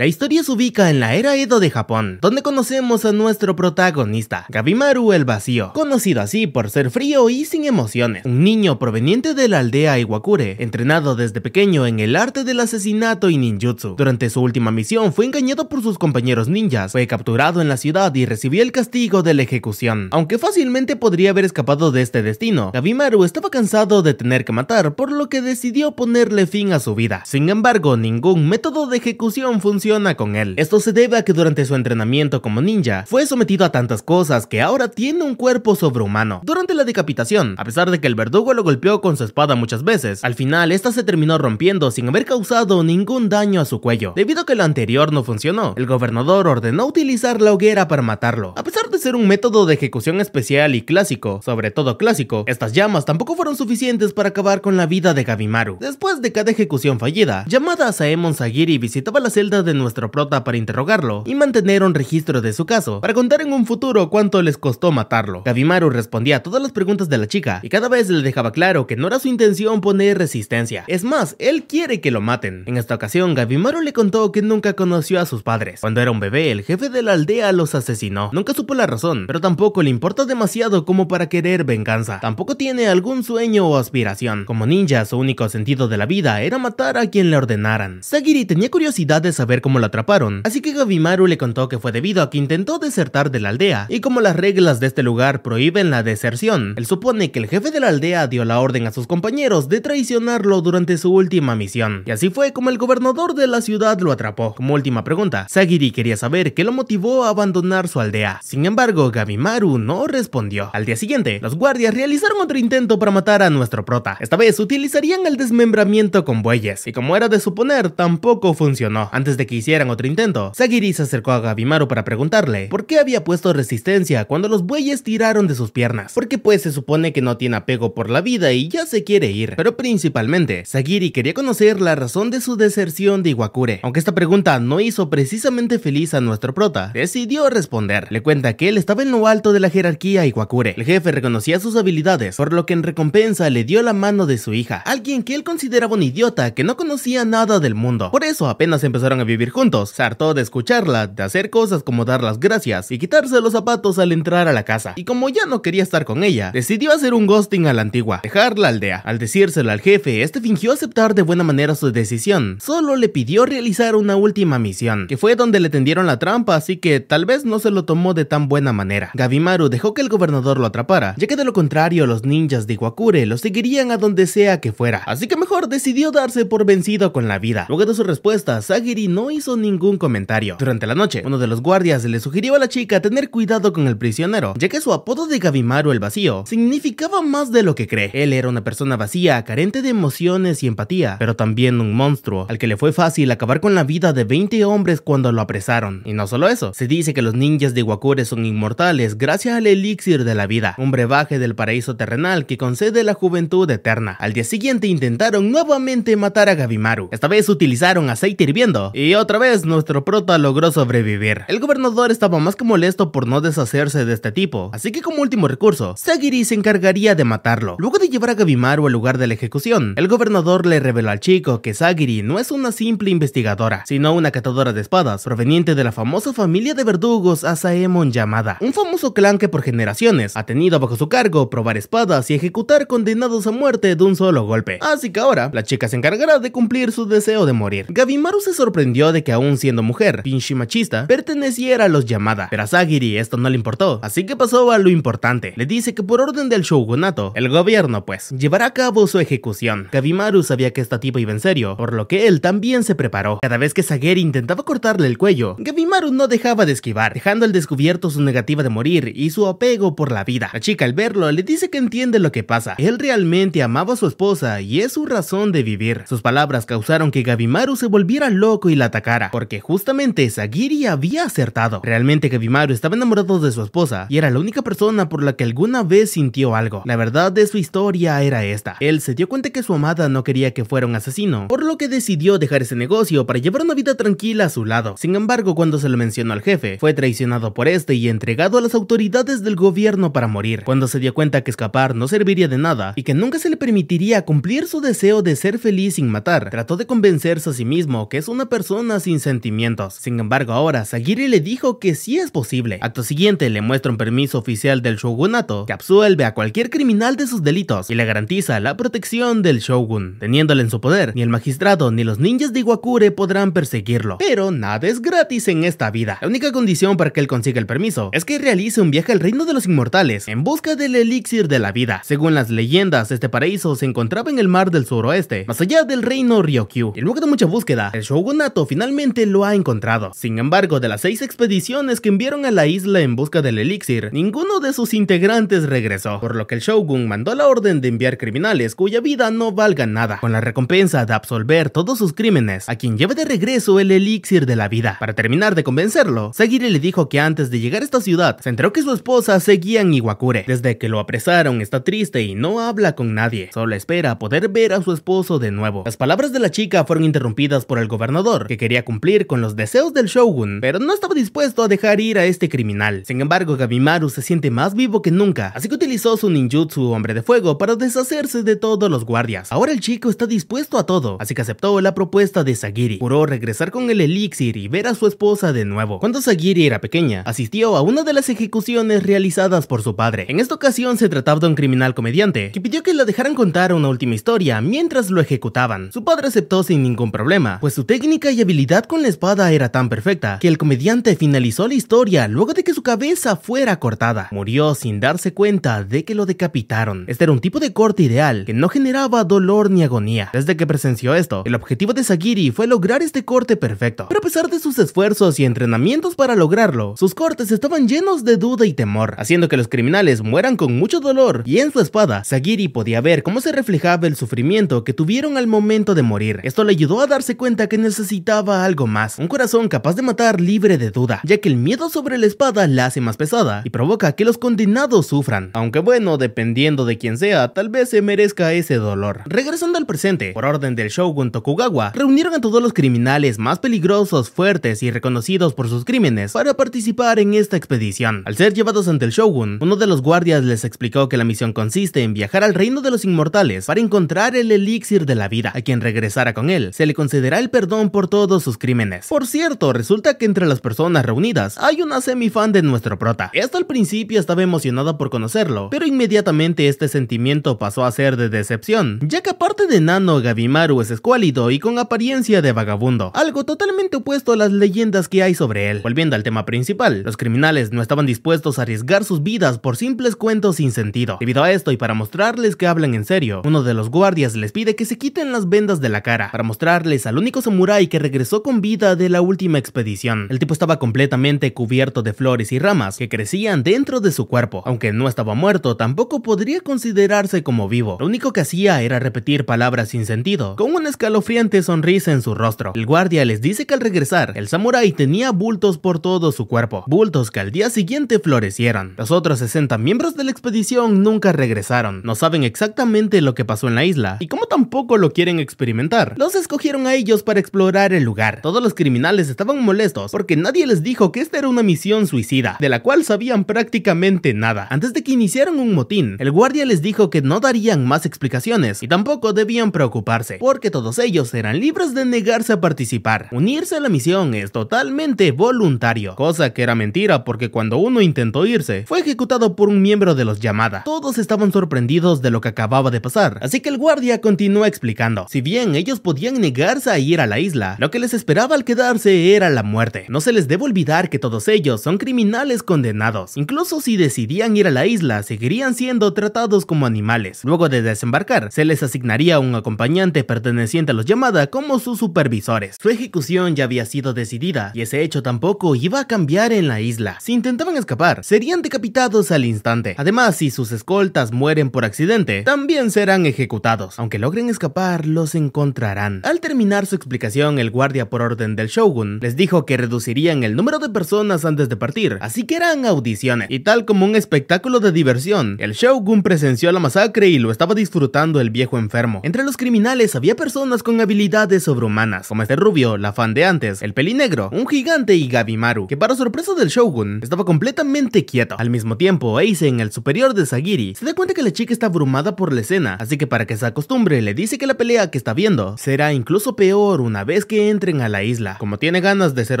La historia se ubica en la era Edo de Japón, donde conocemos a nuestro protagonista, Gabimaru el Vacío, conocido así por ser frío y sin emociones, un niño proveniente de la aldea Iwakure, entrenado desde pequeño en el arte del asesinato y ninjutsu. Durante su última misión fue engañado por sus compañeros ninjas, fue capturado en la ciudad y recibió el castigo de la ejecución. Aunque fácilmente podría haber escapado de este destino, Gabimaru estaba cansado de tener que matar, por lo que decidió ponerle fin a su vida. Sin embargo, ningún método de ejecución funcionó con él. Esto se debe a que durante su entrenamiento como ninja, fue sometido a tantas cosas que ahora tiene un cuerpo sobrehumano. Durante la decapitación, a pesar de que el verdugo lo golpeó con su espada muchas veces, al final esta se terminó rompiendo sin haber causado ningún daño a su cuello. Debido a que lo anterior no funcionó, el gobernador ordenó utilizar la hoguera para matarlo. A pesar de ser un método de ejecución especial y clásico, sobre todo clásico, estas llamas tampoco fueron suficientes para acabar con la vida de Gabimaru. Después de cada ejecución fallida, llamada a Saemon Sagiri visitaba la celda de nuestro prota para interrogarlo y mantener un registro de su caso, para contar en un futuro cuánto les costó matarlo. Gavimaru respondía a todas las preguntas de la chica y cada vez le dejaba claro que no era su intención poner resistencia. Es más, él quiere que lo maten. En esta ocasión, Gabimaru le contó que nunca conoció a sus padres. Cuando era un bebé, el jefe de la aldea los asesinó. Nunca supo la razón, pero tampoco le importa demasiado como para querer venganza. Tampoco tiene algún sueño o aspiración. Como ninja, su único sentido de la vida era matar a quien le ordenaran. Sagiri tenía curiosidad de saber cómo lo atraparon. Así que Gabimaru le contó que fue debido a que intentó desertar de la aldea, y como las reglas de este lugar prohíben la deserción, él supone que el jefe de la aldea dio la orden a sus compañeros de traicionarlo durante su última misión. Y así fue como el gobernador de la ciudad lo atrapó. Como última pregunta, Sagiri quería saber qué lo motivó a abandonar su aldea. Sin embargo, Gabimaru no respondió. Al día siguiente, los guardias realizaron otro intento para matar a nuestro prota. Esta vez utilizarían el desmembramiento con bueyes, y como era de suponer, tampoco funcionó. Antes de que hicieran otro intento. Sagiri se acercó a Gabimaru para preguntarle por qué había puesto resistencia cuando los bueyes tiraron de sus piernas, porque pues se supone que no tiene apego por la vida y ya se quiere ir. Pero principalmente, Sagiri quería conocer la razón de su deserción de Iwakure. Aunque esta pregunta no hizo precisamente feliz a nuestro prota, decidió responder. Le cuenta que él estaba en lo alto de la jerarquía Iwakure. El jefe reconocía sus habilidades, por lo que en recompensa le dio la mano de su hija, alguien que él consideraba un idiota que no conocía nada del mundo. Por eso apenas empezaron a vivir juntos. Se hartó de escucharla, de hacer cosas como dar las gracias y quitarse los zapatos al entrar a la casa. Y como ya no quería estar con ella, decidió hacer un ghosting a la antigua, dejar la aldea. Al decírselo al jefe, este fingió aceptar de buena manera su decisión. Solo le pidió realizar una última misión, que fue donde le tendieron la trampa, así que tal vez no se lo tomó de tan buena manera. Gavimaru dejó que el gobernador lo atrapara, ya que de lo contrario los ninjas de Iwakure lo seguirían a donde sea que fuera. Así que mejor decidió darse por vencido con la vida. Luego de su respuesta, Sagiri no hizo ningún comentario. Durante la noche, uno de los guardias le sugirió a la chica tener cuidado con el prisionero, ya que su apodo de Gavimaru el vacío significaba más de lo que cree. Él era una persona vacía, carente de emociones y empatía, pero también un monstruo, al que le fue fácil acabar con la vida de 20 hombres cuando lo apresaron. Y no solo eso, se dice que los ninjas de Wakure son inmortales gracias al elixir de la vida, un brebaje del paraíso terrenal que concede la juventud eterna. Al día siguiente intentaron nuevamente matar a Gavimaru Esta vez utilizaron aceite hirviendo y otra vez, nuestro prota logró sobrevivir. El gobernador estaba más que molesto por no deshacerse de este tipo, así que como último recurso, Sagiri se encargaría de matarlo. Luego de llevar a Gabimaru al lugar de la ejecución, el gobernador le reveló al chico que Sagiri no es una simple investigadora, sino una catadora de espadas proveniente de la famosa familia de verdugos Asaemon llamada, un famoso clan que por generaciones ha tenido bajo su cargo probar espadas y ejecutar condenados a muerte de un solo golpe. Así que ahora, la chica se encargará de cumplir su deseo de morir. Gabimaru se sorprendió de que aún siendo mujer, pinche machista, perteneciera a los Yamada. Pero a Sagiri esto no le importó, así que pasó a lo importante. Le dice que por orden del shogunato, el gobierno pues, llevará a cabo su ejecución. Gabimaru sabía que esta tipo iba en serio, por lo que él también se preparó. Cada vez que Sagiri intentaba cortarle el cuello, Gabimaru no dejaba de esquivar, dejando al descubierto su negativa de morir y su apego por la vida. La chica al verlo le dice que entiende lo que pasa. Él realmente amaba a su esposa y es su razón de vivir. Sus palabras causaron que Gabimaru se volviera loco y la cara, porque justamente Sagiri había acertado. Realmente Kevimaru estaba enamorado de su esposa y era la única persona por la que alguna vez sintió algo. La verdad de su historia era esta. Él se dio cuenta que su amada no quería que fuera un asesino, por lo que decidió dejar ese negocio para llevar una vida tranquila a su lado. Sin embargo, cuando se lo mencionó al jefe, fue traicionado por este y entregado a las autoridades del gobierno para morir. Cuando se dio cuenta que escapar no serviría de nada y que nunca se le permitiría cumplir su deseo de ser feliz sin matar, trató de convencerse a sí mismo que es una persona sin sentimientos. Sin embargo, ahora Sagiri le dijo que sí es posible. Acto siguiente le muestra un permiso oficial del shogunato que absuelve a cualquier criminal de sus delitos y le garantiza la protección del shogun. Teniéndole en su poder, ni el magistrado ni los ninjas de Iwakure podrán perseguirlo. Pero nada es gratis en esta vida. La única condición para que él consiga el permiso es que realice un viaje al reino de los inmortales en busca del elixir de la vida. Según las leyendas, este paraíso se encontraba en el mar del suroeste, más allá del reino Ryokyu. Y luego de mucha búsqueda, el shogunato finalmente lo ha encontrado. Sin embargo, de las seis expediciones que enviaron a la isla en busca del elixir, ninguno de sus integrantes regresó, por lo que el Shogun mandó la orden de enviar criminales cuya vida no valga nada, con la recompensa de absolver todos sus crímenes, a quien lleve de regreso el elixir de la vida. Para terminar de convencerlo, Sagiri le dijo que antes de llegar a esta ciudad, se enteró que su esposa seguía en Iwakure. Desde que lo apresaron está triste y no habla con nadie, solo espera poder ver a su esposo de nuevo. Las palabras de la chica fueron interrumpidas por el gobernador, que quería cumplir con los deseos del Shogun, pero no estaba dispuesto a dejar ir a este criminal. Sin embargo, Gamimaru se siente más vivo que nunca, así que utilizó su ninjutsu hombre de fuego para deshacerse de todos los guardias. Ahora el chico está dispuesto a todo, así que aceptó la propuesta de Sagiri. Juró regresar con el elixir y ver a su esposa de nuevo. Cuando Sagiri era pequeña, asistió a una de las ejecuciones realizadas por su padre. En esta ocasión se trataba de un criminal comediante que pidió que la dejaran contar una última historia mientras lo ejecutaban. Su padre aceptó sin ningún problema, pues su técnica y habilidad habilidad con la espada era tan perfecta que el comediante finalizó la historia luego de que su cabeza fuera cortada. Murió sin darse cuenta de que lo decapitaron. Este era un tipo de corte ideal que no generaba dolor ni agonía. Desde que presenció esto, el objetivo de Sagiri fue lograr este corte perfecto. Pero a pesar de sus esfuerzos y entrenamientos para lograrlo, sus cortes estaban llenos de duda y temor, haciendo que los criminales mueran con mucho dolor y en su espada, Sagiri podía ver cómo se reflejaba el sufrimiento que tuvieron al momento de morir. Esto le ayudó a darse cuenta que necesitaba algo más, un corazón capaz de matar libre de duda, ya que el miedo sobre la espada la hace más pesada y provoca que los condenados sufran. Aunque bueno, dependiendo de quién sea, tal vez se merezca ese dolor. Regresando al presente, por orden del Shogun Tokugawa, reunieron a todos los criminales más peligrosos, fuertes y reconocidos por sus crímenes para participar en esta expedición. Al ser llevados ante el Shogun, uno de los guardias les explicó que la misión consiste en viajar al reino de los inmortales para encontrar el elixir de la vida. A quien regresara con él, se le concederá el perdón por todo sus crímenes. Por cierto, resulta que entre las personas reunidas hay una semifan de nuestro prota. Hasta al principio estaba emocionada por conocerlo, pero inmediatamente este sentimiento pasó a ser de decepción, ya que aparte de Nano, Gabimaru es escuálido y con apariencia de vagabundo, algo totalmente opuesto a las leyendas que hay sobre él. Volviendo al tema principal, los criminales no estaban dispuestos a arriesgar sus vidas por simples cuentos sin sentido. Debido a esto y para mostrarles que hablan en serio, uno de los guardias les pide que se quiten las vendas de la cara, para mostrarles al único samurái que regresó con vida de la última expedición. El tipo estaba completamente cubierto de flores y ramas que crecían dentro de su cuerpo. Aunque no estaba muerto, tampoco podría considerarse como vivo. Lo único que hacía era repetir palabras sin sentido, con una escalofriante sonrisa en su rostro. El guardia les dice que al regresar, el samurái tenía bultos por todo su cuerpo, bultos que al día siguiente florecieron. Los otros 60 miembros de la expedición nunca regresaron. No saben exactamente lo que pasó en la isla y como tampoco lo quieren experimentar. Los escogieron a ellos para explorar el lugar. Todos los criminales estaban molestos porque nadie les dijo que esta era una misión suicida, de la cual sabían prácticamente nada. Antes de que iniciaran un motín, el guardia les dijo que no darían más explicaciones y tampoco debían preocuparse, porque todos ellos eran libres de negarse a participar. Unirse a la misión es totalmente voluntario, cosa que era mentira porque cuando uno intentó irse, fue ejecutado por un miembro de los Yamada. Todos estaban sorprendidos de lo que acababa de pasar, así que el guardia continúa explicando. Si bien ellos podían negarse a ir a la isla, lo que les esperaba al quedarse era la muerte. No se les debe olvidar que todos ellos son criminales condenados. Incluso si decidían ir a la isla, seguirían siendo tratados como animales. Luego de desembarcar, se les asignaría un acompañante perteneciente a los Yamada como sus supervisores. Su ejecución ya había sido decidida y ese hecho tampoco iba a cambiar en la isla. Si intentaban escapar, serían decapitados al instante. Además, si sus escoltas mueren por accidente, también serán ejecutados. Aunque logren escapar, los encontrarán. Al terminar su explicación, el guardia por orden del shogun, les dijo que reducirían el número de personas antes de partir, así que eran audiciones. Y tal como un espectáculo de diversión, el shogun presenció la masacre y lo estaba disfrutando el viejo enfermo. Entre los criminales había personas con habilidades sobrehumanas, como este rubio, la fan de antes, el pelinegro, un gigante y Gabimaru, que para sorpresa del shogun, estaba completamente quieto. Al mismo tiempo, en el superior de Sagiri, se da cuenta que la chica está abrumada por la escena, así que para que se acostumbre le dice que la pelea que está viendo será incluso peor una vez que entren a la isla. Como tiene ganas de ser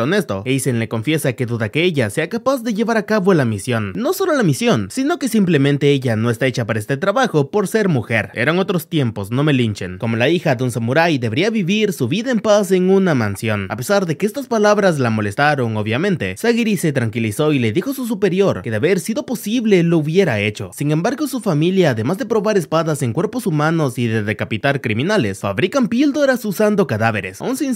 honesto, Aizen le confiesa que duda que ella sea capaz de llevar a cabo la misión. No solo la misión, sino que simplemente ella no está hecha para este trabajo por ser mujer. Eran otros tiempos, no me linchen. Como la hija de un samurái debería vivir su vida en paz en una mansión. A pesar de que estas palabras la molestaron, obviamente, Sagiri se tranquilizó y le dijo a su superior que de haber sido posible lo hubiera hecho. Sin embargo, su familia, además de probar espadas en cuerpos humanos y de decapitar criminales, fabrican píldoras usando cadáveres, aún sin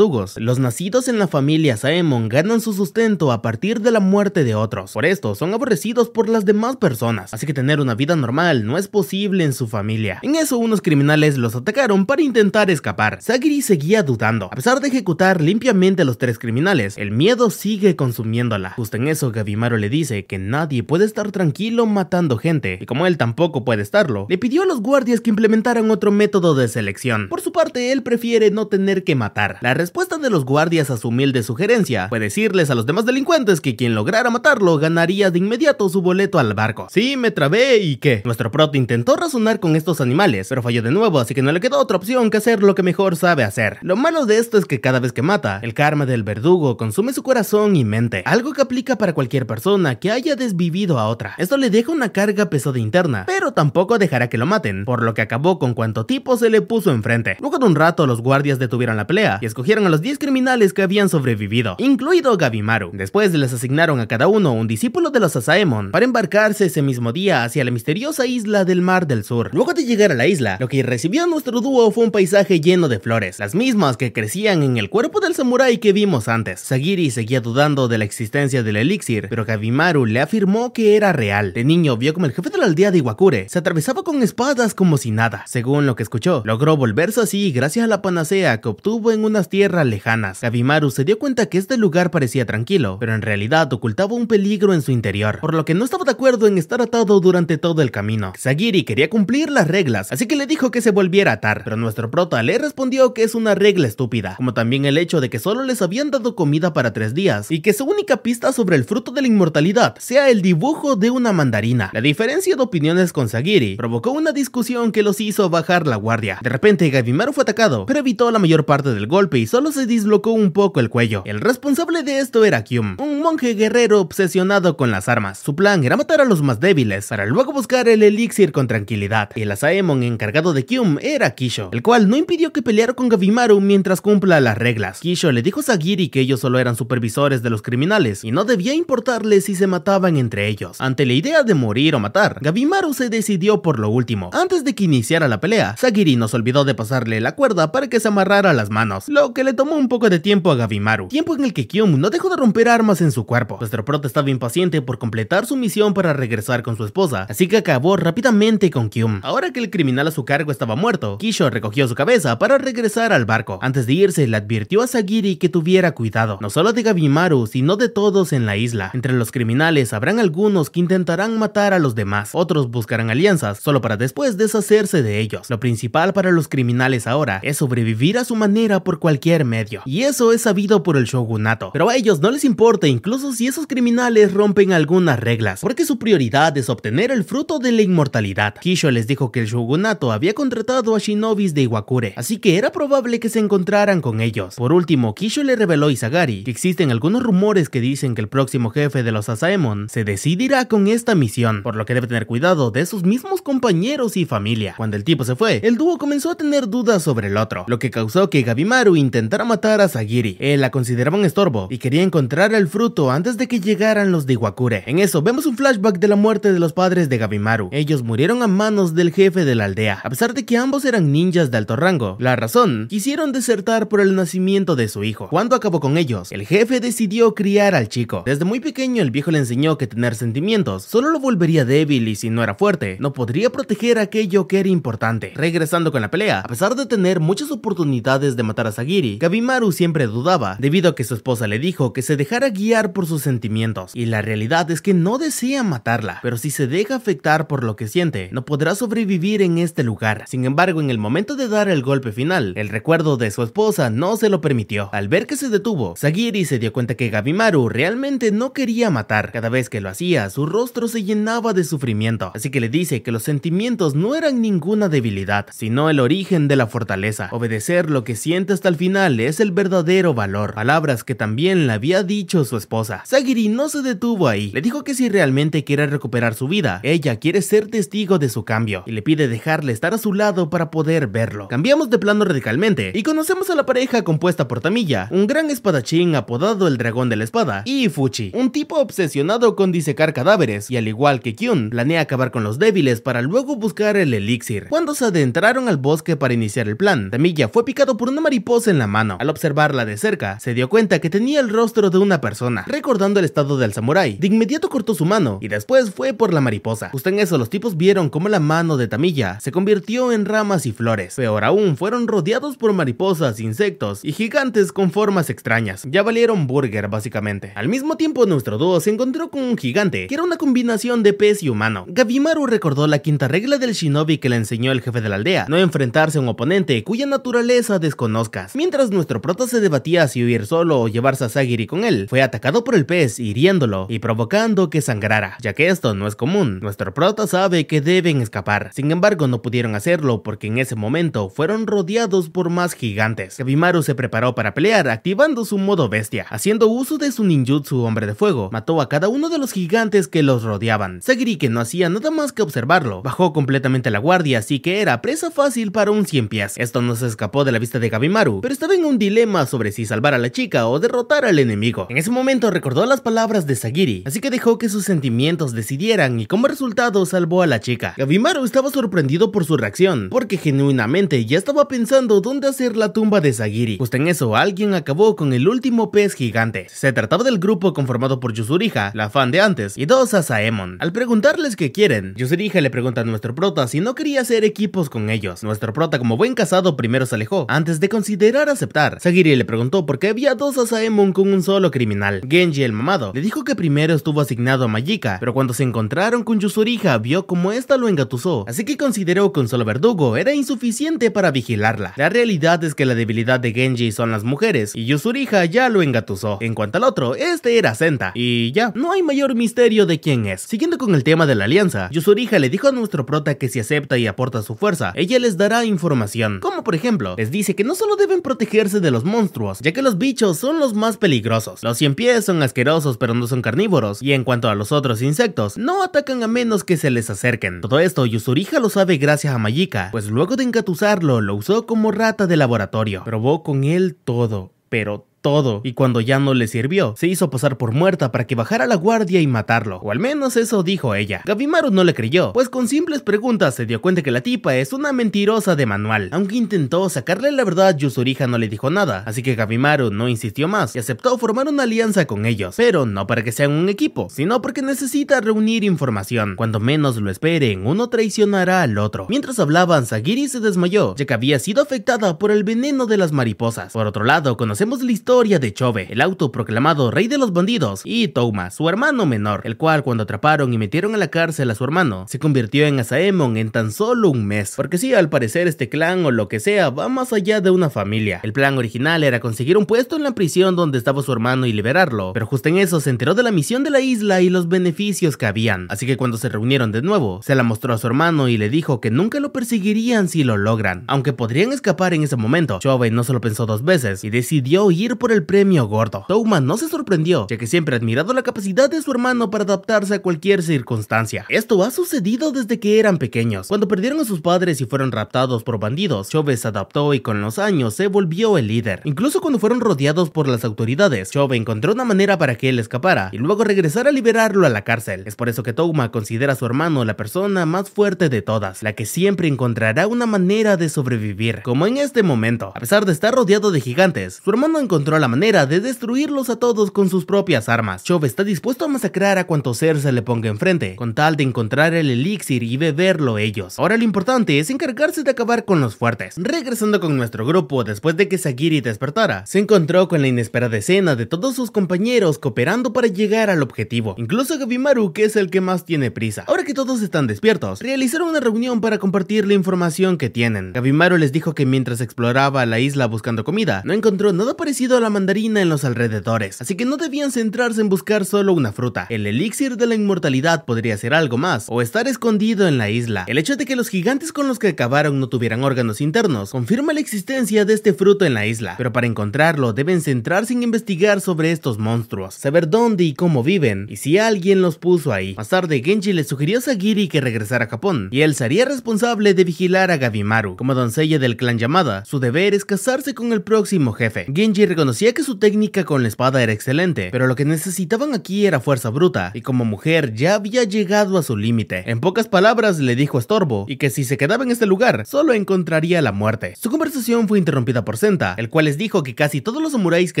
los nacidos en la familia Saemon ganan su sustento a partir de la muerte de otros. Por esto, son aborrecidos por las demás personas, así que tener una vida normal no es posible en su familia. En eso, unos criminales los atacaron para intentar escapar. Sagiri seguía dudando. A pesar de ejecutar limpiamente a los tres criminales, el miedo sigue consumiéndola. Justo en eso, Gavimaro le dice que nadie puede estar tranquilo matando gente, y como él tampoco puede estarlo, le pidió a los guardias que implementaran otro método de selección. Por su parte, él prefiere no tener que matar. La respuesta de los guardias a su humilde sugerencia fue decirles a los demás delincuentes que quien lograra matarlo ganaría de inmediato su boleto al barco. Sí, me trabé y qué. Nuestro prota intentó razonar con estos animales, pero falló de nuevo, así que no le quedó otra opción que hacer lo que mejor sabe hacer. Lo malo de esto es que cada vez que mata, el karma del verdugo consume su corazón y mente, algo que aplica para cualquier persona que haya desvivido a otra. Esto le deja una carga pesada interna, pero tampoco dejará que lo maten, por lo que acabó con cuanto tipo se le puso enfrente. Luego de un rato los guardias detuvieron la pelea y escogieron a los 10 criminales que habían sobrevivido, incluido Gabimaru. Después les asignaron a cada uno un discípulo de los Asaemon para embarcarse ese mismo día hacia la misteriosa isla del Mar del Sur. Luego de llegar a la isla, lo que recibió nuestro dúo fue un paisaje lleno de flores, las mismas que crecían en el cuerpo del samurái que vimos antes. Sagiri seguía dudando de la existencia del elixir, pero Gabimaru le afirmó que era real. De niño vio como el jefe de la aldea de Iwakure se atravesaba con espadas como si nada. Según lo que escuchó, logró volverse así gracias a la panacea que obtuvo en unas tierras lejanas. Gavimaru se dio cuenta que este lugar parecía tranquilo, pero en realidad ocultaba un peligro en su interior, por lo que no estaba de acuerdo en estar atado durante todo el camino. Sagiri quería cumplir las reglas, así que le dijo que se volviera a atar, pero nuestro prota le respondió que es una regla estúpida, como también el hecho de que solo les habían dado comida para tres días, y que su única pista sobre el fruto de la inmortalidad sea el dibujo de una mandarina. La diferencia de opiniones con Sagiri provocó una discusión que los hizo bajar la guardia. De repente Gavimaru fue atacado, pero evitó la mayor parte del golpe solo se dislocó un poco el cuello. El responsable de esto era Kyum, un monje guerrero obsesionado con las armas. Su plan era matar a los más débiles para luego buscar el elixir con tranquilidad. El Asaemon encargado de Kyum era Kisho, el cual no impidió que peleara con Gavimaru mientras cumpla las reglas. Kisho le dijo a Sagiri que ellos solo eran supervisores de los criminales y no debía importarle si se mataban entre ellos. Ante la idea de morir o matar, Gavimaru se decidió por lo último. Antes de que iniciara la pelea, Sagiri nos olvidó de pasarle la cuerda para que se amarrara las manos, que le tomó un poco de tiempo a Gabimaru, tiempo en el que Kyum no dejó de romper armas en su cuerpo. Nuestro prota estaba impaciente por completar su misión para regresar con su esposa, así que acabó rápidamente con Kyum. Ahora que el criminal a su cargo estaba muerto, Kisho recogió su cabeza para regresar al barco. Antes de irse, le advirtió a Sagiri que tuviera cuidado, no solo de Gabimaru, sino de todos en la isla. Entre los criminales habrán algunos que intentarán matar a los demás, otros buscarán alianzas, solo para después deshacerse de ellos. Lo principal para los criminales ahora es sobrevivir a su manera por cualquier medio, y eso es sabido por el shogunato, pero a ellos no les importa incluso si esos criminales rompen algunas reglas, porque su prioridad es obtener el fruto de la inmortalidad. Kisho les dijo que el shogunato había contratado a shinobis de Iwakure, así que era probable que se encontraran con ellos. Por último, Kisho le reveló a Isagari que existen algunos rumores que dicen que el próximo jefe de los Asaemon se decidirá con esta misión, por lo que debe tener cuidado de sus mismos compañeros y familia. Cuando el tipo se fue, el dúo comenzó a tener dudas sobre el otro, lo que causó que Gabimaru intentar matar a Sagiri. Él eh, la consideraba un estorbo y quería encontrar el fruto antes de que llegaran los de Iwakure. En eso vemos un flashback de la muerte de los padres de Gabimaru. Ellos murieron a manos del jefe de la aldea, a pesar de que ambos eran ninjas de alto rango. La razón, quisieron desertar por el nacimiento de su hijo. Cuando acabó con ellos, el jefe decidió criar al chico. Desde muy pequeño el viejo le enseñó que tener sentimientos solo lo volvería débil y si no era fuerte, no podría proteger aquello que era importante. Regresando con la pelea, a pesar de tener muchas oportunidades de matar a Sagiri, Gabimaru siempre dudaba, debido a que su esposa le dijo que se dejara guiar por sus sentimientos, y la realidad es que no desea matarla, pero si se deja afectar por lo que siente, no podrá sobrevivir en este lugar. Sin embargo, en el momento de dar el golpe final, el recuerdo de su esposa no se lo permitió. Al ver que se detuvo, Sagiri se dio cuenta que Gabimaru realmente no quería matar. Cada vez que lo hacía, su rostro se llenaba de sufrimiento, así que le dice que los sentimientos no eran ninguna debilidad, sino el origen de la fortaleza. Obedecer lo que siente hasta el final es el verdadero valor, palabras que también le había dicho su esposa. Sagiri no se detuvo ahí, le dijo que si realmente quiere recuperar su vida, ella quiere ser testigo de su cambio y le pide dejarle estar a su lado para poder verlo. Cambiamos de plano radicalmente y conocemos a la pareja compuesta por Tamilla, un gran espadachín apodado el dragón de la espada, y Fuchi, un tipo obsesionado con disecar cadáveres y al igual que Kyun, planea acabar con los débiles para luego buscar el elixir. Cuando se adentraron al bosque para iniciar el plan, Tamilla fue picado por una mariposa en la mano. Al observarla de cerca, se dio cuenta que tenía el rostro de una persona, recordando el estado del samurái. De inmediato cortó su mano y después fue por la mariposa. Justo en eso los tipos vieron cómo la mano de Tamilla se convirtió en ramas y flores. Peor aún, fueron rodeados por mariposas, insectos y gigantes con formas extrañas. Ya valieron burger básicamente. Al mismo tiempo nuestro dúo se encontró con un gigante, que era una combinación de pez y humano. Gabimaru recordó la quinta regla del shinobi que le enseñó el jefe de la aldea, no enfrentarse a un oponente cuya naturaleza desconozcas. Mientras Mientras nuestro prota se debatía si huir solo o llevarse a Sagiri con él, fue atacado por el pez hiriéndolo y provocando que sangrara, ya que esto no es común. Nuestro prota sabe que deben escapar, sin embargo no pudieron hacerlo porque en ese momento fueron rodeados por más gigantes. Kabimaru se preparó para pelear activando su modo bestia, haciendo uso de su ninjutsu hombre de fuego, mató a cada uno de los gigantes que los rodeaban. Sagiri que no hacía nada más que observarlo, bajó completamente la guardia así que era presa fácil para un 100 pies. Esto no se escapó de la vista de Kabimaru, pero en un dilema sobre si salvar a la chica o derrotar al enemigo. En ese momento recordó las palabras de Sagiri, así que dejó que sus sentimientos decidieran y como resultado salvó a la chica. Gabimaru estaba sorprendido por su reacción, porque genuinamente ya estaba pensando dónde hacer la tumba de Sagiri. Justo en eso alguien acabó con el último pez gigante. Se trataba del grupo conformado por Yuzuriha, la fan de antes, y dos a Saemon. Al preguntarles qué quieren, Yuzuriha le pregunta a nuestro prota si no quería hacer equipos con ellos. Nuestro prota como buen casado primero se alejó, antes de considerar aceptar. Sagiri le preguntó por qué había dos Saemon con un solo criminal. Genji el mamado le dijo que primero estuvo asignado a Majika, pero cuando se encontraron con Yusuriha, vio como ésta lo engatusó, así que consideró que un solo verdugo era insuficiente para vigilarla. La realidad es que la debilidad de Genji son las mujeres y Yusuriha ya lo engatusó. En cuanto al otro, este era Senta y ya, no hay mayor misterio de quién es. Siguiendo con el tema de la alianza, Yusurija le dijo a nuestro prota que si acepta y aporta su fuerza, ella les dará información, como por ejemplo, les dice que no solo deben protegerse de los monstruos, ya que los bichos son los más peligrosos. Los cien pies son asquerosos pero no son carnívoros, y en cuanto a los otros insectos, no atacan a menos que se les acerquen. Todo esto Yusurija lo sabe gracias a Mayika, pues luego de encatusarlo, lo usó como rata de laboratorio. Probó con él todo, pero todo, y cuando ya no le sirvió, se hizo pasar por muerta para que bajara la guardia y matarlo, o al menos eso dijo ella. Gabimaru no le creyó, pues con simples preguntas se dio cuenta que la tipa es una mentirosa de manual. Aunque intentó sacarle la verdad, Yusurija no le dijo nada, así que Gabimaru no insistió más y aceptó formar una alianza con ellos, pero no para que sean un equipo, sino porque necesita reunir información. Cuando menos lo esperen, uno traicionará al otro. Mientras hablaban, Sagiri se desmayó, ya que había sido afectada por el veneno de las mariposas. Por otro lado, conocemos la historia historia de Chove, el autoproclamado rey de los bandidos, y Toma, su hermano menor, el cual cuando atraparon y metieron a la cárcel a su hermano, se convirtió en Asaemon en tan solo un mes. Porque sí, al parecer este clan o lo que sea va más allá de una familia. El plan original era conseguir un puesto en la prisión donde estaba su hermano y liberarlo, pero justo en eso se enteró de la misión de la isla y los beneficios que habían. Así que cuando se reunieron de nuevo, se la mostró a su hermano y le dijo que nunca lo perseguirían si lo logran, aunque podrían escapar en ese momento. Chove no se lo pensó dos veces y decidió ir por el premio gordo. Touma no se sorprendió, ya que siempre ha admirado la capacidad de su hermano para adaptarse a cualquier circunstancia. Esto ha sucedido desde que eran pequeños. Cuando perdieron a sus padres y fueron raptados por bandidos, Chove se adaptó y con los años se volvió el líder. Incluso cuando fueron rodeados por las autoridades, Chove encontró una manera para que él escapara y luego regresara a liberarlo a la cárcel. Es por eso que Touma considera a su hermano la persona más fuerte de todas, la que siempre encontrará una manera de sobrevivir, como en este momento. A pesar de estar rodeado de gigantes, su hermano encontró la manera de destruirlos a todos con sus propias armas. Chov está dispuesto a masacrar a cuanto ser se le ponga enfrente, con tal de encontrar el elixir y beberlo ellos. Ahora lo importante es encargarse de acabar con los fuertes. Regresando con nuestro grupo, después de que Sagiri despertara, se encontró con la inesperada escena de todos sus compañeros cooperando para llegar al objetivo, incluso Gabimaru que es el que más tiene prisa. Ahora que todos están despiertos, realizaron una reunión para compartir la información que tienen. Gabimaru les dijo que mientras exploraba la isla buscando comida, no encontró nada parecido la mandarina en los alrededores, así que no debían centrarse en buscar solo una fruta. El elixir de la inmortalidad podría ser algo más, o estar escondido en la isla. El hecho de que los gigantes con los que acabaron no tuvieran órganos internos confirma la existencia de este fruto en la isla, pero para encontrarlo deben centrarse en investigar sobre estos monstruos, saber dónde y cómo viven, y si alguien los puso ahí. Más tarde, Genji le sugirió a Sagiri que regresara a Japón, y él sería responsable de vigilar a Gabimaru. Como doncella del clan llamada. su deber es casarse con el próximo jefe. Genji Conocía que su técnica con la espada era excelente, pero lo que necesitaban aquí era fuerza bruta, y como mujer ya había llegado a su límite. En pocas palabras le dijo estorbo, y que si se quedaba en este lugar, solo encontraría la muerte. Su conversación fue interrumpida por Senta, el cual les dijo que casi todos los samuráis que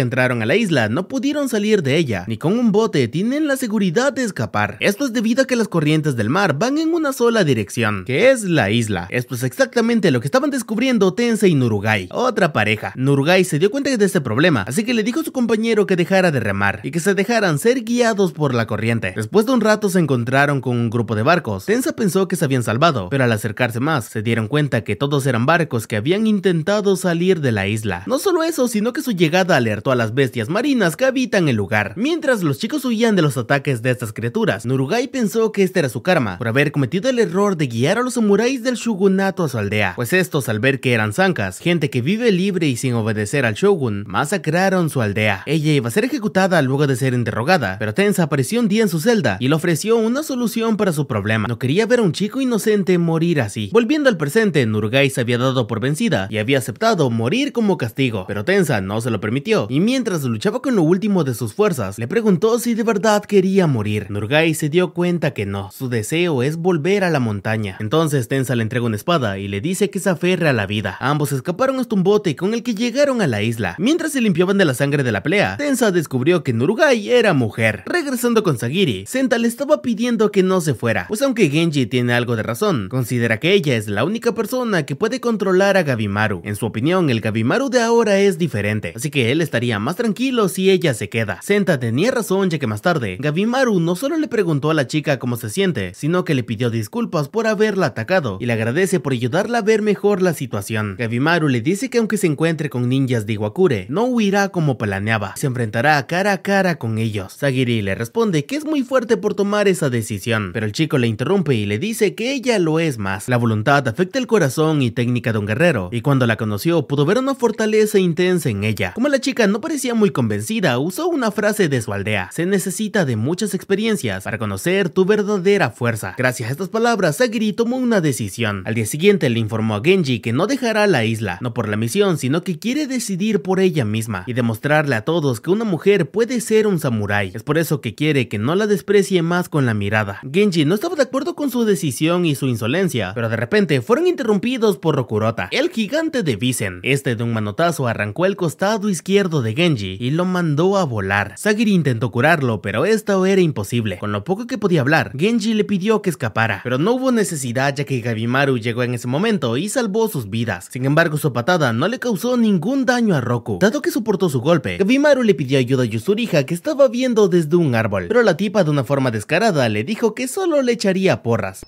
entraron a la isla no pudieron salir de ella, ni con un bote tienen la seguridad de escapar. Esto es debido a que las corrientes del mar van en una sola dirección, que es la isla. Esto es exactamente lo que estaban descubriendo Tensei y Nurugai, otra pareja. Nurugai se dio cuenta de este problema así que le dijo a su compañero que dejara de remar y que se dejaran ser guiados por la corriente. Después de un rato se encontraron con un grupo de barcos. Tensa pensó que se habían salvado, pero al acercarse más se dieron cuenta que todos eran barcos que habían intentado salir de la isla. No solo eso, sino que su llegada alertó a las bestias marinas que habitan el lugar. Mientras los chicos huían de los ataques de estas criaturas, Nurugai pensó que este era su karma por haber cometido el error de guiar a los samuráis del shogunato a su aldea, pues estos al ver que eran zancas, gente que vive libre y sin obedecer al shogun, que crearon su aldea. Ella iba a ser ejecutada luego de ser interrogada, pero Tensa apareció un día en su celda y le ofreció una solución para su problema. No quería ver a un chico inocente morir así. Volviendo al presente, Nurgai se había dado por vencida y había aceptado morir como castigo, pero Tensa no se lo permitió y mientras luchaba con lo último de sus fuerzas, le preguntó si de verdad quería morir. Nurgai se dio cuenta que no, su deseo es volver a la montaña. Entonces Tensa le entrega una espada y le dice que se aferra a la vida. Ambos escaparon hasta un bote con el que llegaron a la isla. Mientras el limpiaban de la sangre de la pelea, Tensa descubrió que Nurugai era mujer. Regresando con Sagiri, Senta le estaba pidiendo que no se fuera, pues aunque Genji tiene algo de razón, considera que ella es la única persona que puede controlar a Gabimaru. En su opinión, el Gabimaru de ahora es diferente, así que él estaría más tranquilo si ella se queda. Senta tenía razón ya que más tarde, Gabimaru no solo le preguntó a la chica cómo se siente, sino que le pidió disculpas por haberla atacado y le agradece por ayudarla a ver mejor la situación. Gabimaru le dice que aunque se encuentre con ninjas de Iwakure, no irá como planeaba, se enfrentará cara a cara con ellos. Sagiri le responde que es muy fuerte por tomar esa decisión, pero el chico le interrumpe y le dice que ella lo es más. La voluntad afecta el corazón y técnica de un guerrero, y cuando la conoció pudo ver una fortaleza intensa en ella. Como la chica no parecía muy convencida, usó una frase de su aldea, se necesita de muchas experiencias para conocer tu verdadera fuerza. Gracias a estas palabras, Sagiri tomó una decisión. Al día siguiente le informó a Genji que no dejará la isla, no por la misión, sino que quiere decidir por ella misma y demostrarle a todos que una mujer puede ser un samurái. Es por eso que quiere que no la desprecie más con la mirada. Genji no estaba de acuerdo con su decisión y su insolencia, pero de repente fueron interrumpidos por Rokurota, el gigante de Visen. Este de un manotazo arrancó el costado izquierdo de Genji y lo mandó a volar. Sagiri intentó curarlo, pero esto era imposible. Con lo poco que podía hablar, Genji le pidió que escapara, pero no hubo necesidad ya que Gabimaru llegó en ese momento y salvó sus vidas. Sin embargo, su patada no le causó ningún daño a Roku, dado que su su golpe. Kabimaru le pidió ayuda a Yusuriha que estaba viendo desde un árbol, pero la tipa de una forma descarada le dijo que solo le echaría porras.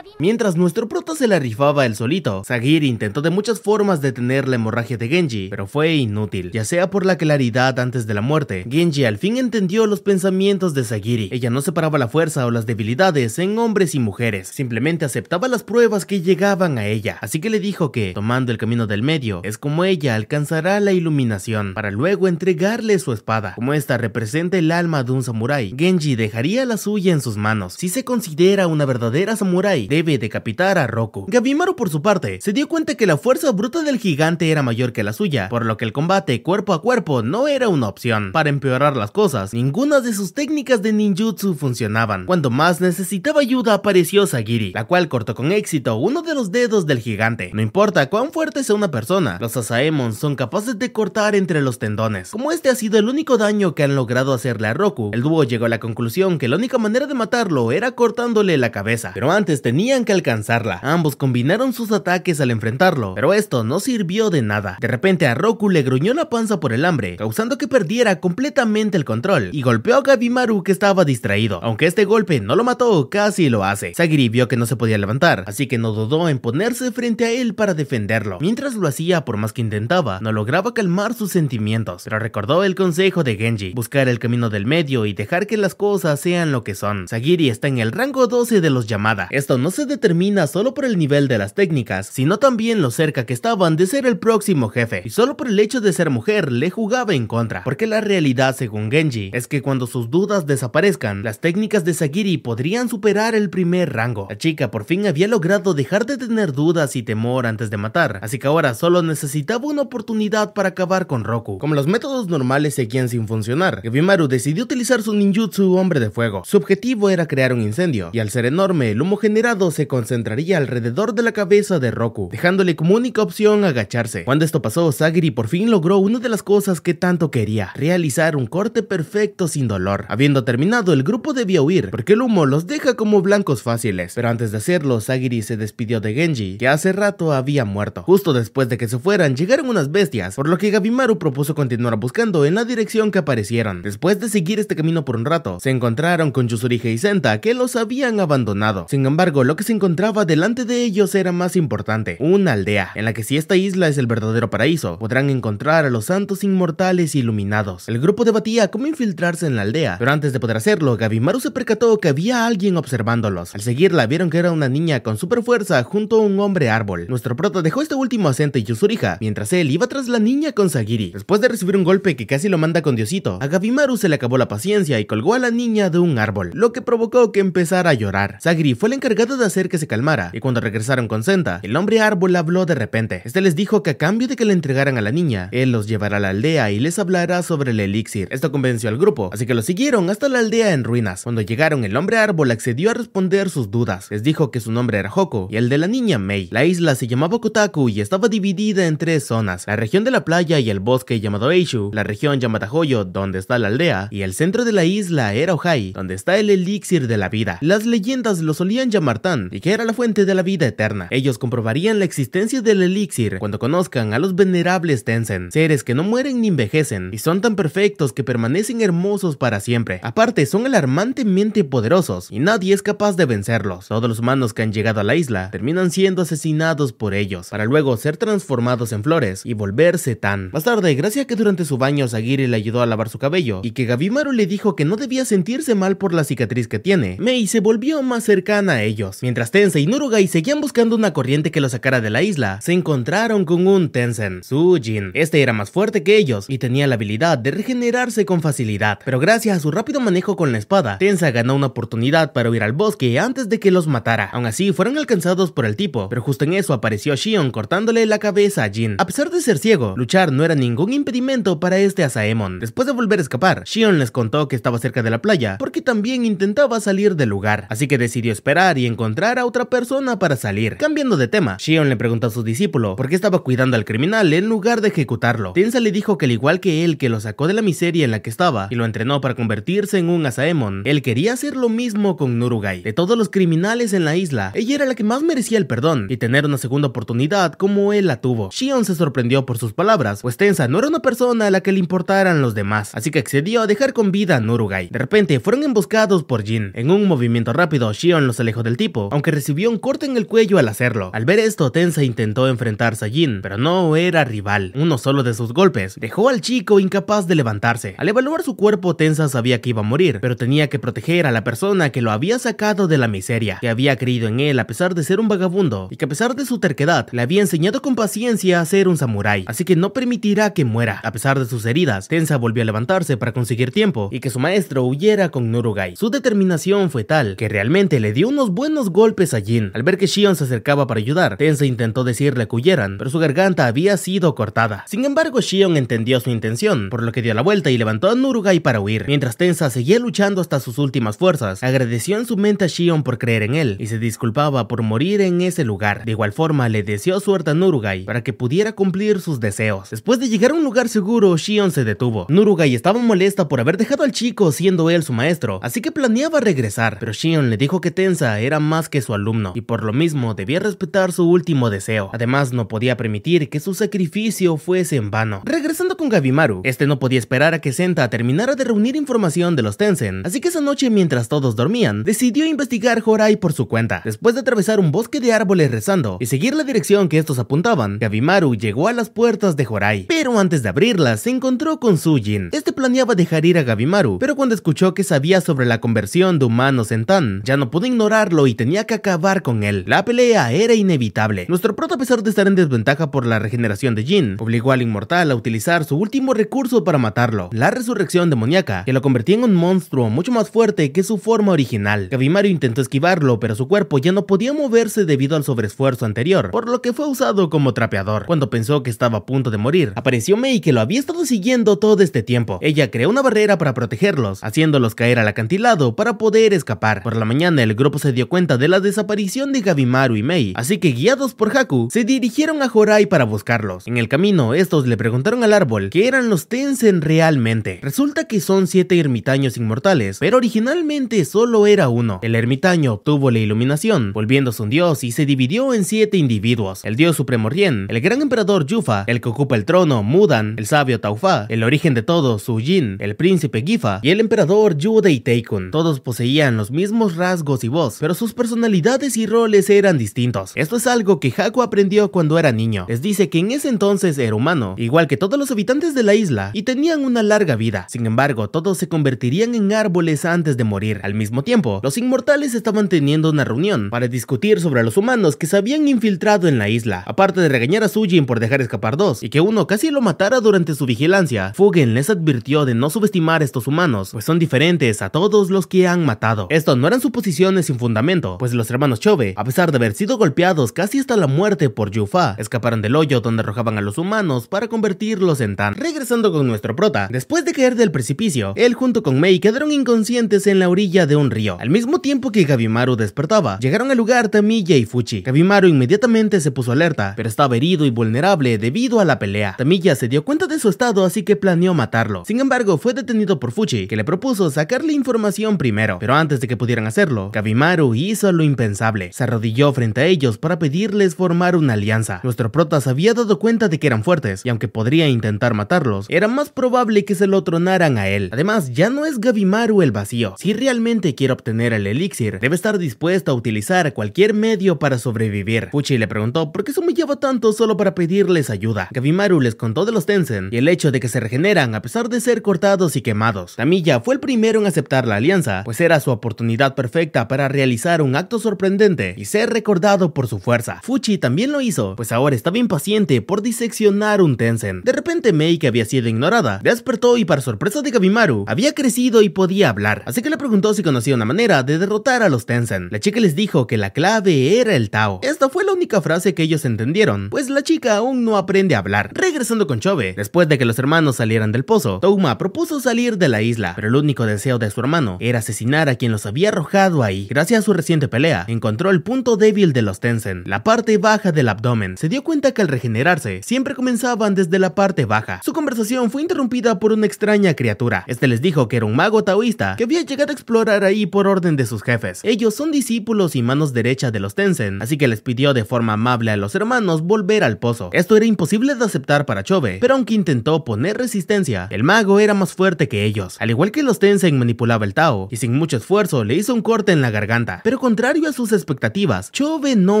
Mientras nuestro prota se la rifaba el solito, Sagiri intentó de muchas formas detener la hemorragia de Genji, pero fue inútil. Ya sea por la claridad antes de la muerte, Genji al fin entendió los pensamientos de Sagiri. Ella no separaba la fuerza o las debilidades en hombres y mujeres, simplemente aceptaba las pruebas que llegaban a ella. Así que le dijo que, tomando el camino del medio, es como ella alcanzará la iluminación, para luego entregarle su espada. Como esta representa el alma de un samurái, Genji dejaría la suya en sus manos. Si se considera una verdadera samurái, debe decapitar a Roku. Gabimaru por su parte se dio cuenta que la fuerza bruta del gigante era mayor que la suya, por lo que el combate cuerpo a cuerpo no era una opción. Para empeorar las cosas, ninguna de sus técnicas de ninjutsu funcionaban. Cuando más necesitaba ayuda apareció Sagiri, la cual cortó con éxito uno de los dedos del gigante. No importa cuán fuerte sea una persona, los Asaemon son capaces de cortar entre los tendones. Como este ha sido el único daño que han logrado hacerle a Roku, el dúo llegó a la conclusión que la única manera de matarlo era cortándole la cabeza, pero antes tenía tenían que alcanzarla. Ambos combinaron sus ataques al enfrentarlo, pero esto no sirvió de nada. De repente a Roku le gruñó la panza por el hambre, causando que perdiera completamente el control, y golpeó a Gabimaru que estaba distraído. Aunque este golpe no lo mató, casi lo hace. Sagiri vio que no se podía levantar, así que no dudó en ponerse frente a él para defenderlo. Mientras lo hacía, por más que intentaba, no lograba calmar sus sentimientos, pero recordó el consejo de Genji, buscar el camino del medio y dejar que las cosas sean lo que son. Sagiri está en el rango 12 de los Yamada. Esto no no se determina solo por el nivel de las técnicas, sino también lo cerca que estaban de ser el próximo jefe, y solo por el hecho de ser mujer le jugaba en contra, porque la realidad según Genji es que cuando sus dudas desaparezcan, las técnicas de Sagiri podrían superar el primer rango. La chica por fin había logrado dejar de tener dudas y temor antes de matar, así que ahora solo necesitaba una oportunidad para acabar con Roku. Como los métodos normales seguían sin funcionar, Ebimaru decidió utilizar su ninjutsu hombre de fuego. Su objetivo era crear un incendio, y al ser enorme, el humo general se concentraría alrededor de la cabeza de Roku, dejándole como única opción agacharse. Cuando esto pasó, Sagiri por fin logró una de las cosas que tanto quería, realizar un corte perfecto sin dolor. Habiendo terminado, el grupo debía huir, porque el humo los deja como blancos fáciles. Pero antes de hacerlo, Sagiri se despidió de Genji, que hace rato había muerto. Justo después de que se fueran, llegaron unas bestias, por lo que Gabimaru propuso continuar buscando en la dirección que aparecieron. Después de seguir este camino por un rato, se encontraron con Yuzurige y Senta, que los habían abandonado. Sin embargo, lo que se encontraba delante de ellos era más importante, una aldea, en la que si esta isla es el verdadero paraíso, podrán encontrar a los santos inmortales iluminados. El grupo debatía cómo infiltrarse en la aldea, pero antes de poder hacerlo, Gabimaru se percató que había alguien observándolos. Al seguirla, vieron que era una niña con super fuerza junto a un hombre árbol. Nuestro prota dejó este último acento y Yusuriha, mientras él iba tras la niña con Sagiri. Después de recibir un golpe que casi lo manda con Diosito, a Gabimaru se le acabó la paciencia y colgó a la niña de un árbol, lo que provocó que empezara a llorar. Sagiri fue el encargado de hacer que se calmara, y cuando regresaron con Senta, el hombre árbol habló de repente. Este les dijo que a cambio de que le entregaran a la niña, él los llevará a la aldea y les hablará sobre el elixir. Esto convenció al grupo, así que lo siguieron hasta la aldea en ruinas. Cuando llegaron, el hombre árbol accedió a responder sus dudas. Les dijo que su nombre era Hoko y el de la niña Mei. La isla se llamaba Kotaku y estaba dividida en tres zonas, la región de la playa y el bosque llamado Eishu, la región llamada Hoyo, donde está la aldea, y el centro de la isla era Ohai, donde está el elixir de la vida. Las leyendas lo solían llamar Tan y que era la fuente de la vida eterna. Ellos comprobarían la existencia del elixir cuando conozcan a los venerables Tensen, seres que no mueren ni envejecen y son tan perfectos que permanecen hermosos para siempre. Aparte, son alarmantemente poderosos y nadie es capaz de vencerlos. Todos los humanos que han llegado a la isla terminan siendo asesinados por ellos, para luego ser transformados en flores y volverse tan. Más tarde, gracias a que durante su baño Sagiri le ayudó a lavar su cabello y que Gabimaru le dijo que no debía sentirse mal por la cicatriz que tiene, Mei se volvió más cercana a ellos Mientras Tensa y Nurugai seguían buscando una corriente que los sacara de la isla, se encontraron con un Tensen, Jin. Este era más fuerte que ellos y tenía la habilidad de regenerarse con facilidad, pero gracias a su rápido manejo con la espada, Tensa ganó una oportunidad para huir al bosque antes de que los matara. Aún así, fueron alcanzados por el tipo, pero justo en eso apareció Shion cortándole la cabeza a Jin. A pesar de ser ciego, luchar no era ningún impedimento para este Asaemon. Después de volver a escapar, Shion les contó que estaba cerca de la playa porque también intentaba salir del lugar, así que decidió esperar y en encontrar a otra persona para salir. Cambiando de tema, Shion le preguntó a su discípulo por qué estaba cuidando al criminal en lugar de ejecutarlo. Tensa le dijo que al igual que él que lo sacó de la miseria en la que estaba y lo entrenó para convertirse en un Asaemon, él quería hacer lo mismo con Nurugai. De todos los criminales en la isla, ella era la que más merecía el perdón y tener una segunda oportunidad como él la tuvo. Shion se sorprendió por sus palabras, pues Tensa no era una persona a la que le importaran los demás, así que accedió a dejar con vida a Nurugai. De repente fueron emboscados por Jin. En un movimiento rápido, Shion los alejó del aunque recibió un corte en el cuello al hacerlo. Al ver esto, Tensa intentó enfrentarse a Jin, pero no era rival. Uno solo de sus golpes dejó al chico incapaz de levantarse. Al evaluar su cuerpo, Tensa sabía que iba a morir, pero tenía que proteger a la persona que lo había sacado de la miseria, que había creído en él a pesar de ser un vagabundo y que a pesar de su terquedad le había enseñado con paciencia a ser un samurái, así que no permitirá que muera. A pesar de sus heridas, Tensa volvió a levantarse para conseguir tiempo y que su maestro huyera con Nurugai. Su determinación fue tal que realmente le dio unos buenos unos golpes a Jin. Al ver que Shion se acercaba para ayudar, Tensa intentó decirle que huyeran, pero su garganta había sido cortada. Sin embargo, Shion entendió su intención, por lo que dio la vuelta y levantó a Nurugai para huir. Mientras Tensa seguía luchando hasta sus últimas fuerzas, agradeció en su mente a Shion por creer en él y se disculpaba por morir en ese lugar. De igual forma, le deseó suerte a Nurugai para que pudiera cumplir sus deseos. Después de llegar a un lugar seguro, Shion se detuvo. Nurugai estaba molesta por haber dejado al chico siendo él su maestro, así que planeaba regresar, pero Shion le dijo que Tensa era más que su alumno y por lo mismo debía respetar su último deseo. Además no podía permitir que su sacrificio fuese en vano. Regresando con Gabimaru, este no podía esperar a que Senta terminara de reunir información de los Tensen, así que esa noche mientras todos dormían, decidió investigar Horai por su cuenta. Después de atravesar un bosque de árboles rezando y seguir la dirección que estos apuntaban, Gabimaru llegó a las puertas de Horai, pero antes de abrirlas se encontró con Sujin. Este planeaba dejar ir a Gavimaru, pero cuando escuchó que sabía sobre la conversión de humanos en Tan, ya no pudo ignorarlo y tenía que acabar con él. La pelea era inevitable. Nuestro prota, a pesar de estar en desventaja por la regeneración de Jin, obligó al inmortal a utilizar su último recurso para matarlo, la resurrección demoníaca, que lo convertía en un monstruo mucho más fuerte que su forma original. Kabimaru intentó esquivarlo, pero su cuerpo ya no podía moverse debido al sobreesfuerzo anterior, por lo que fue usado como trapeador. Cuando pensó que estaba a punto de morir, apareció Mei que lo había estado siguiendo todo este tiempo. Ella creó una barrera para protegerlos, haciéndolos caer al acantilado para poder escapar. Por la mañana el grupo se dio cuenta cuenta de la desaparición de Gabimaru y Mei, así que guiados por Haku, se dirigieron a Horai para buscarlos. En el camino, estos le preguntaron al árbol qué eran los Tensen realmente. Resulta que son siete ermitaños inmortales, pero originalmente solo era uno. El ermitaño obtuvo la iluminación, volviéndose un dios y se dividió en siete individuos. El dios supremo Rien, el gran emperador Yufa, el que ocupa el trono Mudan, el sabio Taufa, el origen de todo yin el príncipe Gifa y el emperador Yudei Teikun. Todos poseían los mismos rasgos y voz, pero personalidades y roles eran distintos. Esto es algo que Haku aprendió cuando era niño. Les dice que en ese entonces era humano, igual que todos los habitantes de la isla, y tenían una larga vida. Sin embargo, todos se convertirían en árboles antes de morir. Al mismo tiempo, los inmortales estaban teniendo una reunión para discutir sobre los humanos que se habían infiltrado en la isla. Aparte de regañar a Sujin por dejar escapar dos, y que uno casi lo matara durante su vigilancia, Fugen les advirtió de no subestimar a estos humanos, pues son diferentes a todos los que han matado. Esto no eran suposiciones sin fundamento pues los hermanos Chove, a pesar de haber sido golpeados casi hasta la muerte por Yufa, escaparon del hoyo donde arrojaban a los humanos para convertirlos en tan. Regresando con nuestro prota, después de caer del precipicio, él junto con Mei quedaron inconscientes en la orilla de un río. Al mismo tiempo que Gabimaru despertaba, llegaron al lugar Tamilla y Fuchi. Gabimaru inmediatamente se puso alerta, pero estaba herido y vulnerable debido a la pelea. Tamilla se dio cuenta de su estado así que planeó matarlo. Sin embargo, fue detenido por Fuchi, que le propuso sacarle información primero. Pero antes de que pudieran hacerlo, Gabimaru y hizo lo impensable. Se arrodilló frente a ellos para pedirles formar una alianza. Nuestro prota se había dado cuenta de que eran fuertes, y aunque podría intentar matarlos, era más probable que se lo tronaran a él. Además, ya no es Gavimaru el vacío. Si realmente quiere obtener el elixir, debe estar dispuesto a utilizar cualquier medio para sobrevivir. Puchi le preguntó por qué se humillaba tanto solo para pedirles ayuda. Gavimaru les contó de los Tensen y el hecho de que se regeneran a pesar de ser cortados y quemados. Tamilla fue el primero en aceptar la alianza, pues era su oportunidad perfecta para realizar un acto sorprendente y ser recordado por su fuerza. Fuchi también lo hizo, pues ahora estaba impaciente por diseccionar un Tensen. De repente Mei, que había sido ignorada, despertó y para sorpresa de Kabimaru, había crecido y podía hablar, así que le preguntó si conocía una manera de derrotar a los Tensen. La chica les dijo que la clave era el Tao. Esta fue la única frase que ellos entendieron, pues la chica aún no aprende a hablar. Regresando con Chobe, después de que los hermanos salieran del pozo, Touma propuso salir de la isla, pero el único deseo de su hermano era asesinar a quien los había arrojado ahí. Gracias a su siente pelea, encontró el punto débil de los Tensen, la parte baja del abdomen. Se dio cuenta que al regenerarse, siempre comenzaban desde la parte baja. Su conversación fue interrumpida por una extraña criatura. Este les dijo que era un mago taoísta que había llegado a explorar ahí por orden de sus jefes. Ellos son discípulos y manos derechas de los Tensen, así que les pidió de forma amable a los hermanos volver al pozo. Esto era imposible de aceptar para Chove, pero aunque intentó poner resistencia, el mago era más fuerte que ellos. Al igual que los Tensen manipulaba el Tao, y sin mucho esfuerzo le hizo un corte en la garganta contrario a sus expectativas, Chove no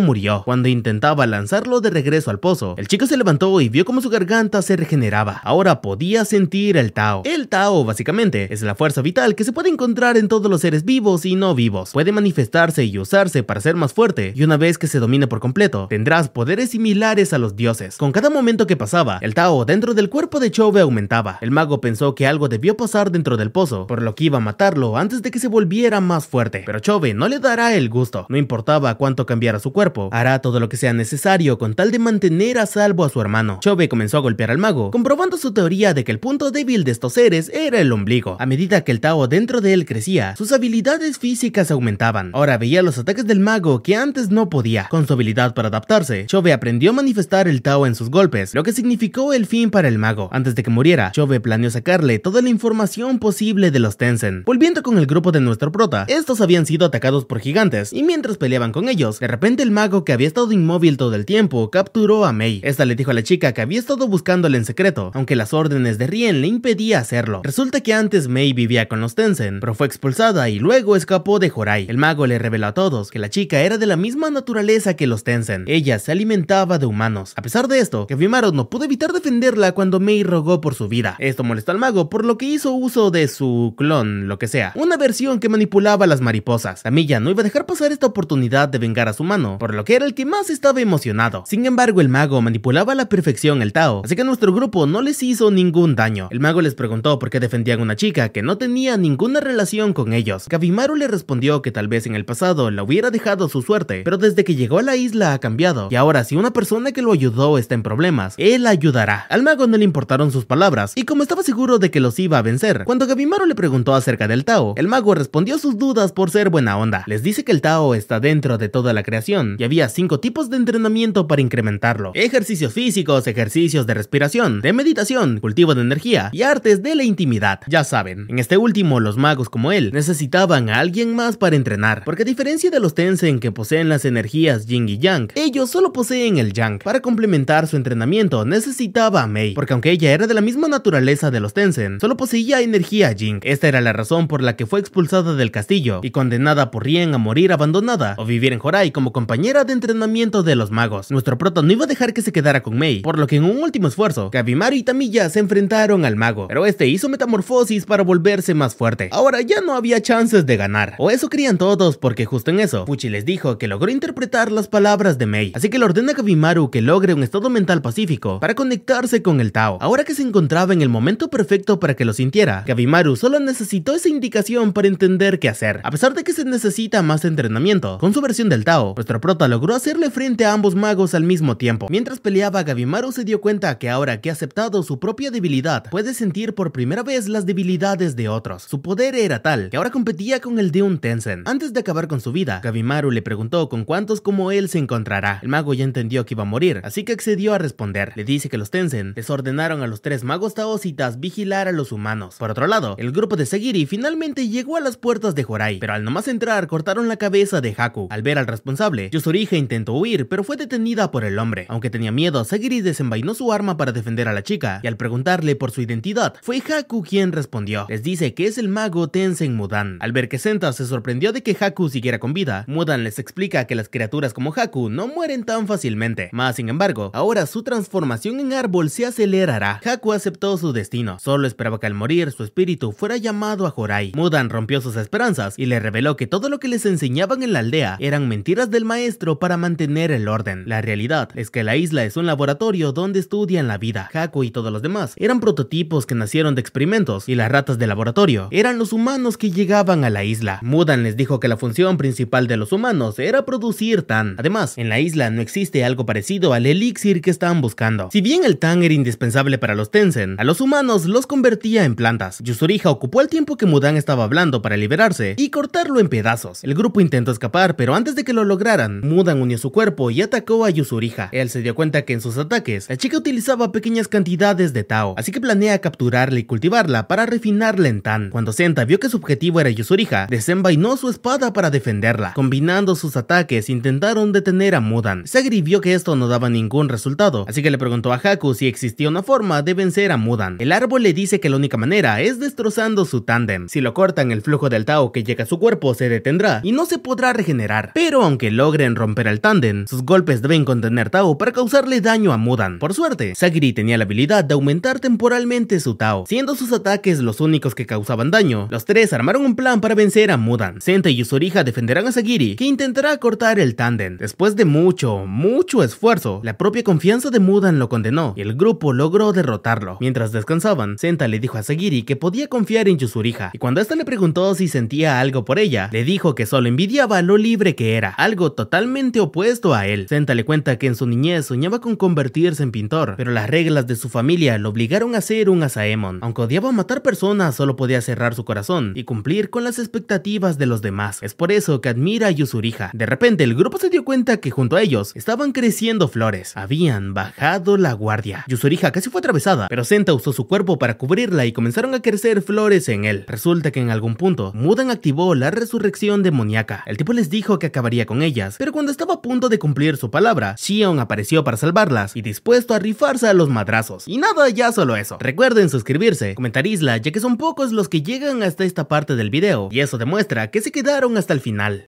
murió cuando intentaba lanzarlo de regreso al pozo. El chico se levantó y vio cómo su garganta se regeneraba. Ahora podía sentir el Tao. El Tao, básicamente, es la fuerza vital que se puede encontrar en todos los seres vivos y no vivos. Puede manifestarse y usarse para ser más fuerte, y una vez que se domine por completo, tendrás poderes similares a los dioses. Con cada momento que pasaba, el Tao dentro del cuerpo de Chove aumentaba. El mago pensó que algo debió pasar dentro del pozo, por lo que iba a matarlo antes de que se volviera más fuerte. Pero Chove no le dará el gusto. No importaba cuánto cambiara su cuerpo, hará todo lo que sea necesario con tal de mantener a salvo a su hermano. Chove comenzó a golpear al mago, comprobando su teoría de que el punto débil de estos seres era el ombligo. A medida que el Tao dentro de él crecía, sus habilidades físicas aumentaban. Ahora veía los ataques del mago que antes no podía. Con su habilidad para adaptarse, Chove aprendió a manifestar el Tao en sus golpes, lo que significó el fin para el mago. Antes de que muriera, Chove planeó sacarle toda la información posible de los Tensen. Volviendo con el grupo de nuestro prota, estos habían sido atacados por gigantes, y mientras peleaban con ellos, de repente el mago que había estado inmóvil todo el tiempo capturó a Mei. Esta le dijo a la chica que había estado buscándola en secreto, aunque las órdenes de Rien le impedía hacerlo. Resulta que antes Mei vivía con los Tensen, pero fue expulsada y luego escapó de Horai. El mago le reveló a todos que la chica era de la misma naturaleza que los Tensen. Ella se alimentaba de humanos. A pesar de esto, Kefimaru no pudo evitar defenderla cuando Mei rogó por su vida. Esto molestó al mago, por lo que hizo uso de su clon, lo que sea, una versión que manipulaba a las mariposas. Tamilla no iba a dejar pasar esta oportunidad de vengar a su mano, por lo que era el que más estaba emocionado. Sin embargo, el mago manipulaba a la perfección el Tao, así que nuestro grupo no les hizo ningún daño. El mago les preguntó por qué defendían a una chica que no tenía ninguna relación con ellos. Kabimaru le respondió que tal vez en el pasado la hubiera dejado su suerte, pero desde que llegó a la isla ha cambiado, y ahora si una persona que lo ayudó está en problemas, él ayudará. Al mago no le importaron sus palabras, y como estaba seguro de que los iba a vencer, cuando Gabimaru le preguntó acerca del Tao, el mago respondió sus dudas por ser buena onda. Les pues dice que el Tao está dentro de toda la creación y había cinco tipos de entrenamiento para incrementarlo. Ejercicios físicos, ejercicios de respiración, de meditación, cultivo de energía y artes de la intimidad. Ya saben, en este último los magos como él necesitaban a alguien más para entrenar, porque a diferencia de los Tensen que poseen las energías Jing y yang, ellos solo poseen el yang. Para complementar su entrenamiento necesitaba a Mei, porque aunque ella era de la misma naturaleza de los Tensen, solo poseía energía Jing Esta era la razón por la que fue expulsada del castillo y condenada por Rien a morir abandonada o vivir en Horai como compañera de entrenamiento de los magos. Nuestro prota no iba a dejar que se quedara con Mei, por lo que en un último esfuerzo, Kabimaru y Tamilla se enfrentaron al mago, pero este hizo metamorfosis para volverse más fuerte. Ahora ya no había chances de ganar, o eso creían todos porque justo en eso, Puchi les dijo que logró interpretar las palabras de Mei, así que le ordena a Kabimaru que logre un estado mental pacífico para conectarse con el Tao. Ahora que se encontraba en el momento perfecto para que lo sintiera, Kabimaru solo necesitó esa indicación para entender qué hacer. A pesar de que se necesita más entrenamiento. Con su versión del Tao, nuestro prota logró hacerle frente a ambos magos al mismo tiempo. Mientras peleaba, Gavimaru se dio cuenta que ahora que ha aceptado su propia debilidad, puede sentir por primera vez las debilidades de otros. Su poder era tal que ahora competía con el de un Tensen. Antes de acabar con su vida, Gavimaru le preguntó con cuántos como él se encontrará. El mago ya entendió que iba a morir, así que accedió a responder. Le dice que los Tensen les ordenaron a los tres magos taositas vigilar a los humanos. Por otro lado, el grupo de Segiri finalmente llegó a las puertas de Horai, pero al nomás entrar cortaron la cabeza de Haku. Al ver al responsable, Yosorija intentó huir, pero fue detenida por el hombre. Aunque tenía miedo, Sagiri desenvainó su arma para defender a la chica, y al preguntarle por su identidad, fue Haku quien respondió. Les dice que es el mago Tensen Mudan. Al ver que Senta se sorprendió de que Haku siguiera con vida, Mudan les explica que las criaturas como Haku no mueren tan fácilmente. Más sin embargo, ahora su transformación en árbol se acelerará. Haku aceptó su destino, solo esperaba que al morir su espíritu fuera llamado a Jorai. Mudan rompió sus esperanzas y le reveló que todo lo que les enseñaban en la aldea eran mentiras del maestro para mantener el orden. La realidad es que la isla es un laboratorio donde estudian la vida. Haku y todos los demás eran prototipos que nacieron de experimentos y las ratas de laboratorio eran los humanos que llegaban a la isla. Mudan les dijo que la función principal de los humanos era producir tan. Además, en la isla no existe algo parecido al elixir que estaban buscando. Si bien el tan era indispensable para los Tensen, a los humanos los convertía en plantas. Yusuriha ocupó el tiempo que Mudan estaba hablando para liberarse y cortarlo en pedazos. El grupo intentó escapar, pero antes de que lo lograran, Mudan unió su cuerpo y atacó a Yusuriha. Él se dio cuenta que en sus ataques, la chica utilizaba pequeñas cantidades de Tao, así que planea capturarla y cultivarla para refinarla en Tan. Cuando Senta vio que su objetivo era Yusuriha, desenvainó su espada para defenderla. Combinando sus ataques, intentaron detener a Mudan. Sagri vio que esto no daba ningún resultado, así que le preguntó a Haku si existía una forma de vencer a Mudan. El árbol le dice que la única manera es destrozando su tándem. Si lo cortan, el flujo del Tao que llega a su cuerpo se detendrá y no se podrá regenerar. Pero aunque logren romper el tándem, sus golpes deben contener Tao para causarle daño a Mudan. Por suerte, Sagiri tenía la habilidad de aumentar temporalmente su Tao, siendo sus ataques los únicos que causaban daño. Los tres armaron un plan para vencer a Mudan. Senta y Yuzuriha defenderán a Sagiri, que intentará cortar el tándem. Después de mucho, mucho esfuerzo, la propia confianza de Mudan lo condenó y el grupo logró derrotarlo. Mientras descansaban, Senta le dijo a Sagiri que podía confiar en Yusuriha. y cuando esta le preguntó si sentía algo por ella, le dijo que solo envidiaba lo libre que era, algo totalmente opuesto a él. Senta le cuenta que en su niñez soñaba con convertirse en pintor, pero las reglas de su familia lo obligaron a ser un asaemon. Aunque odiaba matar personas, solo podía cerrar su corazón y cumplir con las expectativas de los demás. Es por eso que admira a Yusurija. De repente el grupo se dio cuenta que junto a ellos estaban creciendo flores. Habían bajado la guardia. Yusurija casi fue atravesada, pero Senta usó su cuerpo para cubrirla y comenzaron a crecer flores en él. Resulta que en algún punto, Mudan activó la resurrección de demoníaca. El tipo les dijo que acabaría con ellas, pero cuando estaba a punto de cumplir su palabra, Xion apareció para salvarlas y dispuesto a rifarse a los madrazos. Y nada, ya solo eso. Recuerden suscribirse, comentar isla, ya que son pocos los que llegan hasta esta parte del video, y eso demuestra que se quedaron hasta el final.